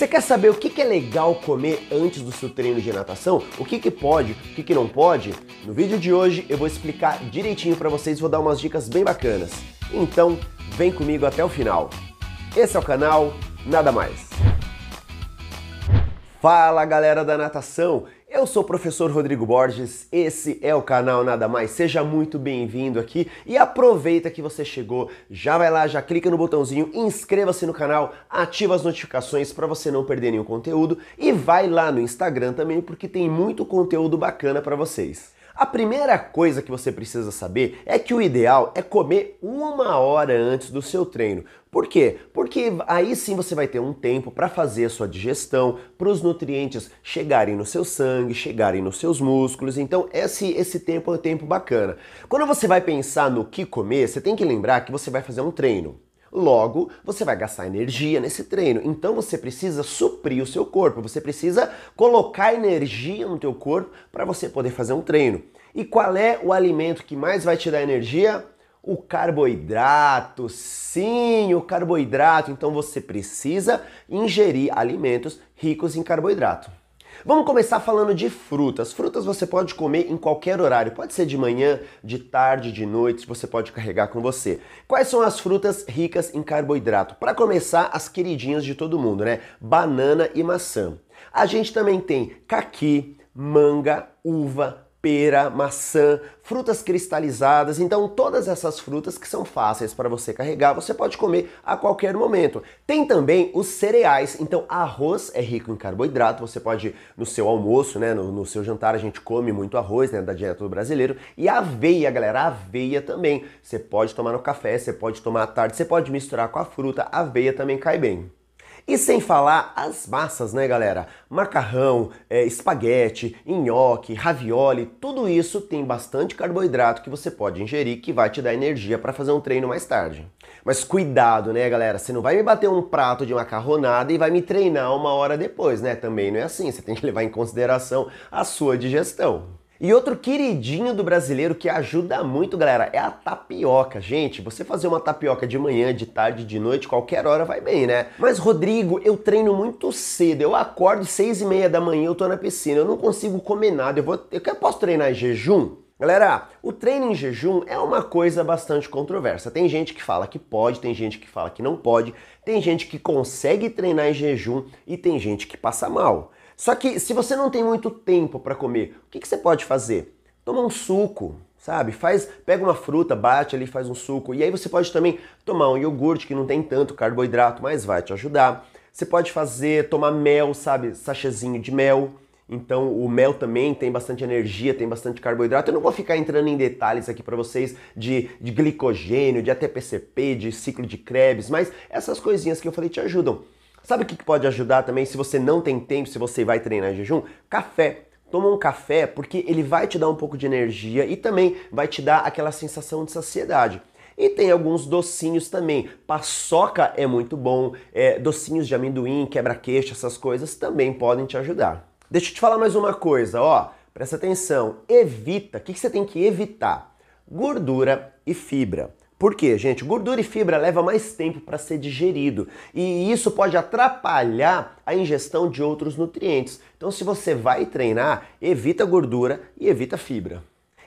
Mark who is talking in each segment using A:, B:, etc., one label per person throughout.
A: Você quer saber o que, é legal comer antes do seu treino de natação? O que, pode, o que não pode? No vídeo de hoje eu vou explicar direitinho para vocês, vou dar umas dicas bem bacanas. Então, vem comigo até o final. Esse é o canal Nada Mais. Fala galera da natação! Eu sou o professor Rodrigo Borges, esse é o canal Nada Mais. Seja muito bem-vindo aqui e aproveita que você chegou. Já vai lá, já clica no botãozinho, inscreva-se no canal, ativa as notificações para você não perder nenhum conteúdo e vai lá no Instagram também porque tem muito conteúdo bacana para vocês. A primeira coisa que você precisa saber é que o ideal é comer uma hora antes do seu treino. Por quê? Porque aí sim você vai ter um tempo para fazer a sua digestão, para os nutrientes chegarem no seu sangue, chegarem nos seus músculos. Então, esse, esse tempo é um tempo bacana. Quando você vai pensar no que comer, você tem que lembrar que você vai fazer um treino. Logo, você vai gastar energia nesse treino. Então você precisa suprir o seu corpo, você precisa colocar energia no teu corpo para você poder fazer um treino. E qual é o alimento que mais vai te dar energia? O carboidrato. Sim, o carboidrato. Então você precisa ingerir alimentos ricos em carboidrato. Vamos começar falando de frutas. Frutas você pode comer em qualquer horário, pode ser de manhã, de tarde, de noite, você pode carregar com você. Quais são as frutas ricas em carboidrato? Para começar, as queridinhas de todo mundo, né? Banana e maçã. A gente também tem caqui, manga, uva, pera, maçã, frutas cristalizadas. Então, todas essas frutas que são fáceis para você carregar, você pode comer a qualquer momento. Tem também os cereais. Então, arroz é rico em carboidrato. Você pode, no seu almoço, né, no, no seu jantar, a gente come muito arroz, né, da dieta do brasileiro. E aveia, galera, aveia também. Você pode tomar no café, você pode tomar à tarde, você pode misturar com a fruta. Aveia também cai bem. E sem falar as massas, né, galera? Macarrão, é, espaguete, nhoque, ravioli, tudo isso tem bastante carboidrato que você pode ingerir que vai te dar energia para fazer um treino mais tarde. Mas cuidado, né, galera? Você não vai me bater um prato de macarronada e vai me treinar uma hora depois, né? Também não é assim. Você tem que levar em consideração a sua digestão. E outro queridinho do brasileiro que ajuda muito, galera, é a tapioca. Gente, você fazer uma tapioca de manhã, de tarde, de noite, qualquer hora vai bem, né? Mas, Rodrigo, eu treino muito cedo. Eu acordo seis e meia da manhã, eu tô na piscina, eu não consigo comer nada. Eu, vou, eu posso treinar em jejum? Galera, o treino em jejum é uma coisa bastante controversa. Tem gente que fala que pode, tem gente que fala que não pode, tem gente que consegue treinar em jejum e tem gente que passa mal. Só que se você não tem muito tempo para comer, o que, que você pode fazer? Toma um suco, sabe? Faz, pega uma fruta, bate ali, faz um suco. E aí você pode também tomar um iogurte que não tem tanto carboidrato, mas vai te ajudar. Você pode fazer, tomar mel, sabe? Sachezinho de mel. Então, o mel também tem bastante energia, tem bastante carboidrato. Eu não vou ficar entrando em detalhes aqui para vocês de, de glicogênio, de ATPCP, de ciclo de Krebs, mas essas coisinhas que eu falei te ajudam. Sabe o que pode ajudar também se você não tem tempo, se você vai treinar em jejum? Café. Toma um café porque ele vai te dar um pouco de energia e também vai te dar aquela sensação de saciedade. E tem alguns docinhos também. Paçoca é muito bom, é, docinhos de amendoim, quebra-queixo, essas coisas também podem te ajudar. Deixa eu te falar mais uma coisa, ó. Presta atenção, evita. O que, que você tem que evitar? Gordura e fibra. Por quê, gente? Gordura e fibra leva mais tempo para ser digerido e isso pode atrapalhar a ingestão de outros nutrientes. Então, se você vai treinar, evita gordura e evita fibra.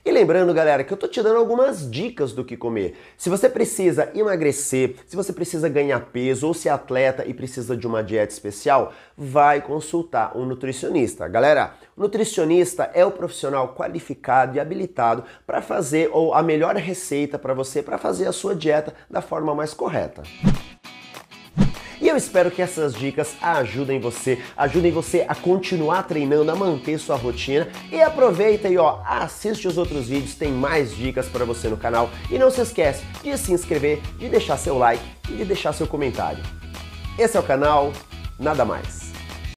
A: E lembrando, galera, que eu tô te dando algumas dicas do que comer. Se você precisa emagrecer, se você precisa ganhar peso ou se é atleta e precisa de uma dieta especial, vai consultar um nutricionista. Galera, o nutricionista é o profissional qualificado e habilitado para fazer ou a melhor receita para você para fazer a sua dieta da forma mais correta eu espero que essas dicas ajudem você, ajudem você a continuar treinando, a manter sua rotina e aproveita e ó, assiste os outros vídeos, tem mais dicas para você no canal e não se esquece de se inscrever, de deixar seu like e de deixar seu comentário. Esse é o canal Nada Mais.